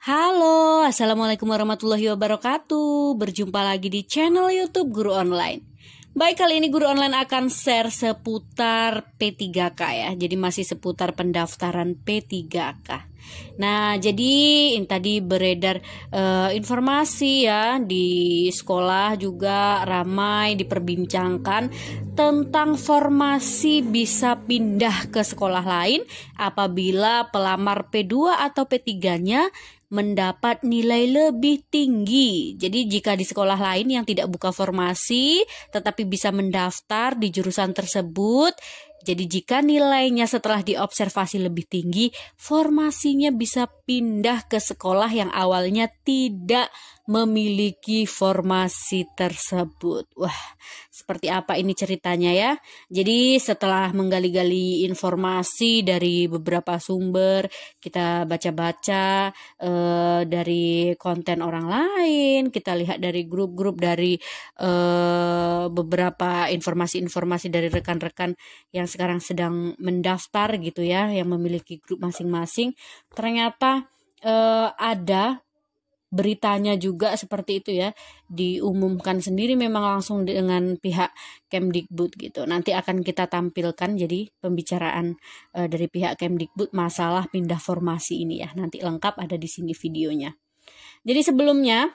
Halo, Assalamualaikum warahmatullahi wabarakatuh Berjumpa lagi di channel Youtube Guru Online Baik, kali ini Guru Online akan share seputar P3K ya Jadi masih seputar pendaftaran P3K Nah, jadi ini tadi beredar uh, informasi ya di sekolah juga ramai diperbincangkan tentang formasi bisa pindah ke sekolah lain apabila pelamar P2 atau P3-nya mendapat nilai lebih tinggi. Jadi jika di sekolah lain yang tidak buka formasi tetapi bisa mendaftar di jurusan tersebut, jadi jika nilainya setelah diobservasi lebih tinggi, formasinya bisa pindah ke sekolah yang awalnya tidak memiliki formasi tersebut. Wah, seperti apa ini ceritanya ya? Jadi setelah menggali-gali informasi dari beberapa sumber, kita baca-baca eh, dari konten orang lain, kita lihat dari grup-grup dari eh, beberapa informasi-informasi dari rekan-rekan yang sekarang sedang mendaftar gitu ya, yang memiliki grup masing-masing. Ternyata eh, ada beritanya juga seperti itu ya diumumkan sendiri memang langsung dengan pihak Kemdikbud gitu nanti akan kita tampilkan jadi pembicaraan uh, dari pihak Kemdikbud masalah pindah formasi ini ya nanti lengkap ada di sini videonya jadi sebelumnya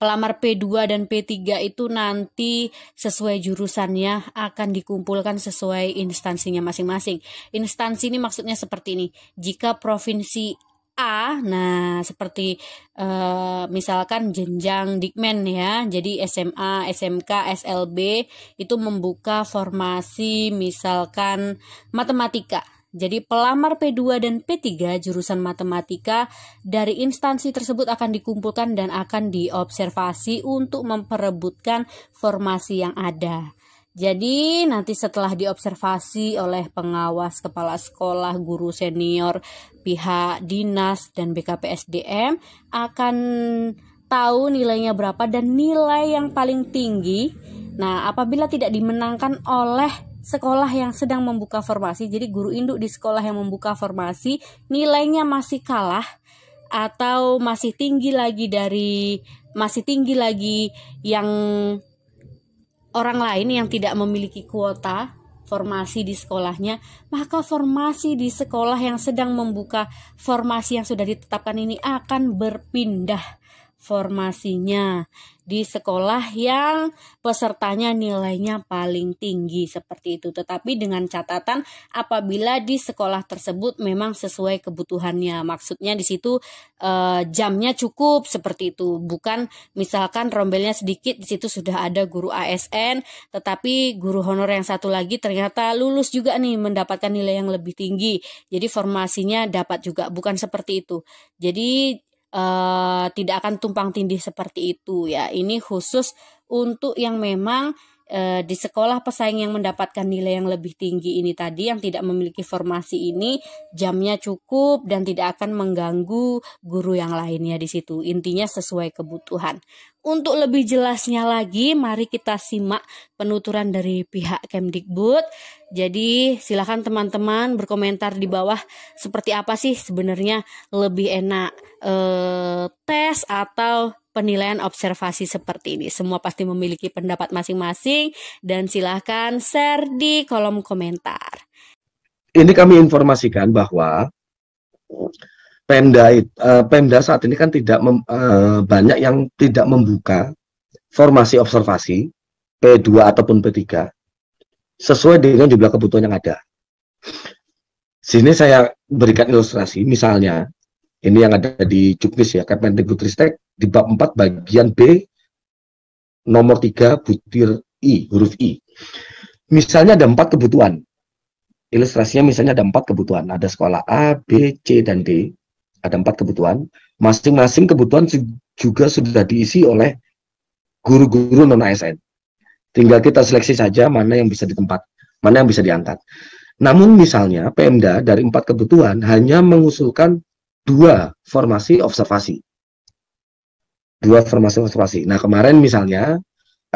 pelamar P2 dan P3 itu nanti sesuai jurusannya akan dikumpulkan sesuai instansinya masing-masing. Instansi ini maksudnya seperti ini. Jika provinsi A. Nah, seperti uh, misalkan jenjang Dikmen ya. Jadi SMA, SMK, SLB itu membuka formasi misalkan matematika. Jadi pelamar P2 dan P3 jurusan matematika dari instansi tersebut akan dikumpulkan dan akan diobservasi untuk memperebutkan formasi yang ada. Jadi nanti setelah diobservasi oleh pengawas kepala sekolah, guru senior, pihak dinas dan BKPSDM akan tahu nilainya berapa dan nilai yang paling tinggi. Nah, apabila tidak dimenangkan oleh sekolah yang sedang membuka formasi, jadi guru induk di sekolah yang membuka formasi nilainya masih kalah atau masih tinggi lagi dari masih tinggi lagi yang orang lain yang tidak memiliki kuota formasi di sekolahnya, maka formasi di sekolah yang sedang membuka formasi yang sudah ditetapkan ini akan berpindah formasinya di sekolah yang pesertanya nilainya paling tinggi seperti itu tetapi dengan catatan apabila di sekolah tersebut memang sesuai kebutuhannya maksudnya di situ eh, jamnya cukup seperti itu bukan misalkan rombelnya sedikit di situ sudah ada guru ASN tetapi guru honor yang satu lagi ternyata lulus juga nih mendapatkan nilai yang lebih tinggi jadi formasinya dapat juga bukan seperti itu jadi Eh, tidak akan tumpang tindih seperti itu ya. Ini khusus untuk yang memang Eh, di sekolah pesaing yang mendapatkan nilai yang lebih tinggi ini tadi yang tidak memiliki formasi ini jamnya cukup dan tidak akan mengganggu guru yang lainnya di situ. Intinya sesuai kebutuhan. Untuk lebih jelasnya lagi, mari kita simak penuturan dari pihak Kemdikbud. Jadi, silakan teman-teman berkomentar di bawah seperti apa sih sebenarnya lebih enak eh, tes atau penilaian observasi seperti ini. Semua pasti memiliki pendapat masing-masing dan silahkan share di kolom komentar. Ini kami informasikan bahwa Pemda eh, Pemda saat ini kan tidak mem, eh, banyak yang tidak membuka formasi observasi P2 ataupun P3 sesuai dengan jumlah kebutuhan yang ada. Sini saya berikan ilustrasi, misalnya ini yang ada di Juknis ya, Kemendikbudristek di bab 4 bagian B nomor 3 butir I, huruf I. Misalnya ada empat kebutuhan. Ilustrasinya misalnya ada empat kebutuhan. Ada sekolah A, B, C, dan D. Ada empat kebutuhan. Masing-masing kebutuhan juga sudah diisi oleh guru-guru non-ASN. Tinggal kita seleksi saja mana yang bisa ditempat, mana yang bisa diangkat. Namun misalnya Pemda dari empat kebutuhan hanya mengusulkan dua formasi observasi. Dua formasi observasi. Nah, kemarin misalnya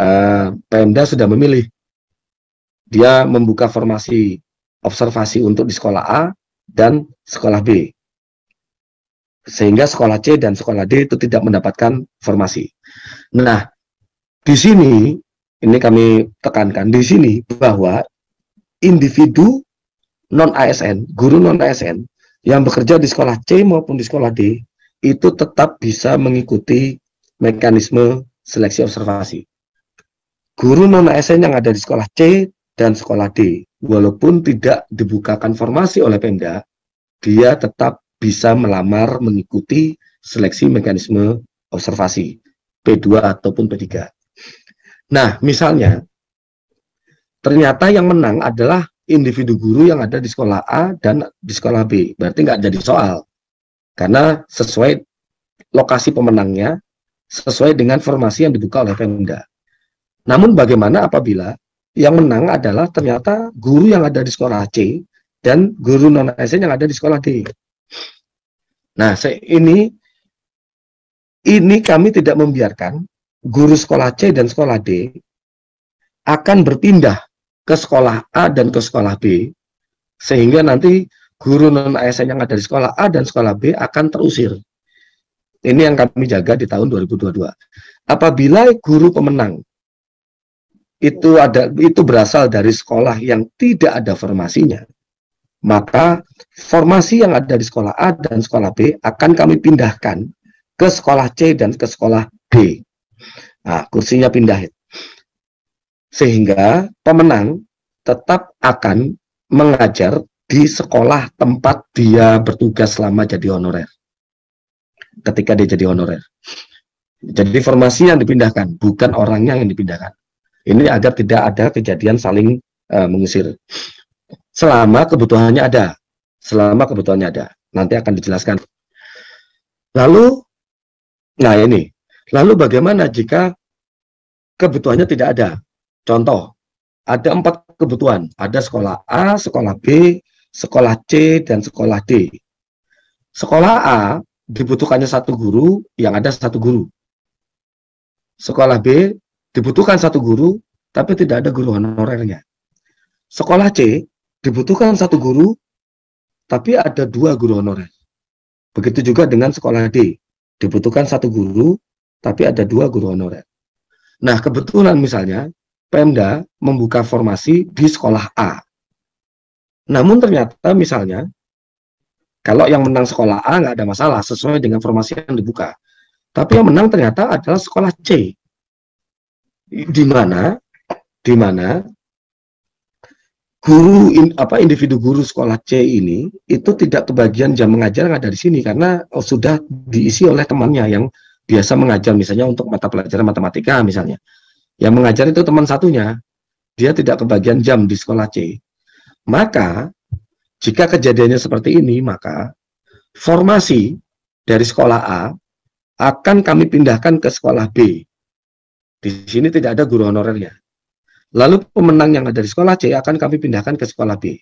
eh, Pemda sudah memilih dia membuka formasi observasi untuk di sekolah A dan sekolah B. Sehingga sekolah C dan sekolah D itu tidak mendapatkan formasi. Nah, di sini ini kami tekankan di sini bahwa individu non ASN, guru non ASN yang bekerja di sekolah C maupun di sekolah D itu tetap bisa mengikuti mekanisme seleksi observasi. Guru non ASN yang ada di sekolah C dan sekolah D, walaupun tidak dibukakan formasi oleh Pemda, dia tetap bisa melamar mengikuti seleksi mekanisme observasi P2 ataupun P3. Nah, misalnya ternyata yang menang adalah individu guru yang ada di sekolah A dan di sekolah B. Berarti nggak jadi soal. Karena sesuai lokasi pemenangnya, sesuai dengan formasi yang dibuka oleh Pemda. Namun bagaimana apabila yang menang adalah ternyata guru yang ada di sekolah C dan guru non ASN yang ada di sekolah D. Nah, ini ini kami tidak membiarkan guru sekolah C dan sekolah D akan berpindah ke sekolah A dan ke sekolah B. Sehingga nanti guru non ASN yang ada di sekolah A dan sekolah B akan terusir. Ini yang kami jaga di tahun 2022. Apabila guru pemenang itu ada itu berasal dari sekolah yang tidak ada formasinya, maka formasi yang ada di sekolah A dan sekolah B akan kami pindahkan ke sekolah C dan ke sekolah D. Nah, kursinya pindah sehingga pemenang tetap akan mengajar di sekolah tempat dia bertugas selama jadi honorer. Ketika dia jadi honorer. Jadi formasi yang dipindahkan, bukan orangnya yang dipindahkan. Ini agar tidak ada kejadian saling uh, e, mengusir. Selama kebutuhannya ada. Selama kebutuhannya ada. Nanti akan dijelaskan. Lalu, nah ini. Lalu bagaimana jika kebutuhannya tidak ada? Contoh, ada empat kebutuhan. Ada sekolah A, sekolah B, sekolah C, dan sekolah D. Sekolah A dibutuhkannya satu guru yang ada satu guru. Sekolah B dibutuhkan satu guru tapi tidak ada guru honorernya. Sekolah C dibutuhkan satu guru tapi ada dua guru honorer. Begitu juga dengan sekolah D dibutuhkan satu guru tapi ada dua guru honorer. Nah kebetulan misalnya Pemda membuka formasi di sekolah A. Namun ternyata misalnya kalau yang menang sekolah A nggak ada masalah sesuai dengan formasi yang dibuka. Tapi yang menang ternyata adalah sekolah C. Di mana di mana guru in, apa individu guru sekolah C ini itu tidak kebagian jam mengajar nggak dari sini karena sudah diisi oleh temannya yang biasa mengajar misalnya untuk mata pelajaran matematika misalnya yang mengajar itu teman satunya. Dia tidak kebagian jam di sekolah C. Maka jika kejadiannya seperti ini, maka formasi dari sekolah A akan kami pindahkan ke sekolah B. Di sini tidak ada guru honorernya. Lalu pemenang yang ada di sekolah C akan kami pindahkan ke sekolah B.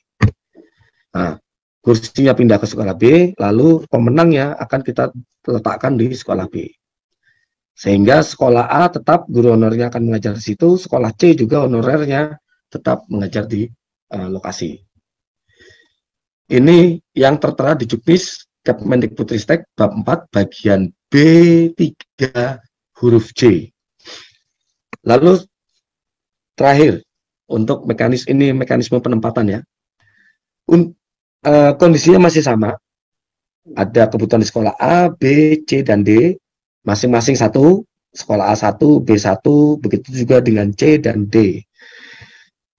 Nah, kursinya pindah ke sekolah B, lalu pemenangnya akan kita letakkan di sekolah B. Sehingga sekolah A tetap guru honornya akan mengajar di situ, sekolah C juga honorernya tetap mengajar di uh, lokasi. Ini yang tertera di Juknis Kemendikbudristek bab 4 bagian B3 huruf C. Lalu terakhir untuk mekanis ini mekanisme penempatan ya. Un, uh, kondisinya masih sama. Ada kebutuhan di sekolah A, B, C dan D masing-masing satu sekolah A1, B1, begitu juga dengan C dan D.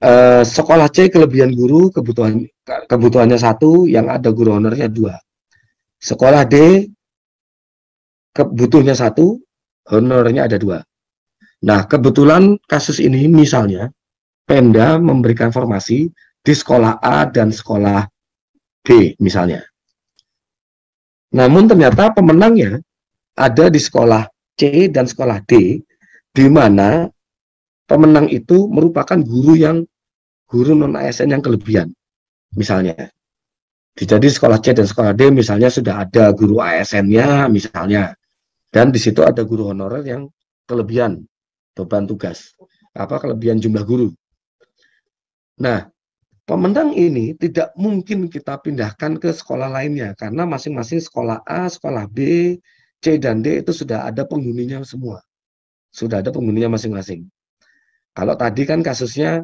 Uh, sekolah C kelebihan guru kebutuhan kebutuhannya satu, yang ada guru honornya dua. Sekolah D kebutuhnya satu, honornya ada dua. Nah, kebetulan kasus ini misalnya Pemda memberikan formasi di sekolah A dan sekolah B misalnya. Namun ternyata pemenangnya ada di sekolah C dan sekolah D, di mana pemenang itu merupakan guru yang guru non ASN yang kelebihan, misalnya. Jadi sekolah C dan sekolah D misalnya sudah ada guru ASN-nya misalnya, dan di situ ada guru honorer yang kelebihan beban tugas, apa kelebihan jumlah guru. Nah, pemenang ini tidak mungkin kita pindahkan ke sekolah lainnya karena masing-masing sekolah A, sekolah B, C dan D itu sudah ada penghuninya semua. Sudah ada penghuninya masing-masing. Kalau tadi kan kasusnya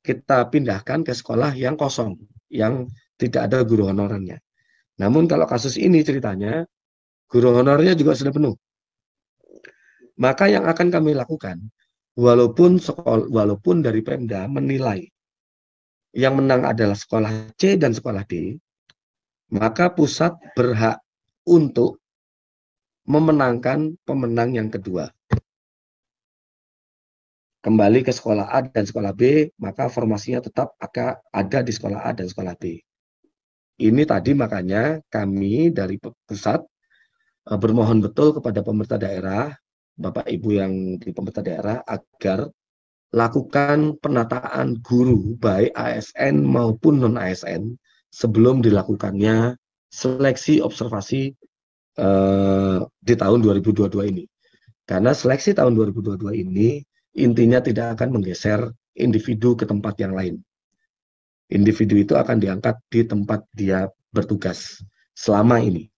kita pindahkan ke sekolah yang kosong, yang tidak ada guru honornya. Namun kalau kasus ini ceritanya, guru honornya juga sudah penuh. Maka yang akan kami lakukan, walaupun sekolah, walaupun dari Pemda menilai yang menang adalah sekolah C dan sekolah D, maka pusat berhak untuk memenangkan pemenang yang kedua. Kembali ke sekolah A dan sekolah B, maka formasinya tetap akan ada di sekolah A dan sekolah B. Ini tadi makanya kami dari pusat e, bermohon betul kepada pemerintah daerah, Bapak Ibu yang di pemerintah daerah agar lakukan penataan guru baik ASN maupun non ASN sebelum dilakukannya seleksi observasi Eh, di tahun 2022 ini. Karena seleksi tahun 2022 ini intinya tidak akan menggeser individu ke tempat yang lain. Individu itu akan diangkat di tempat dia bertugas selama ini.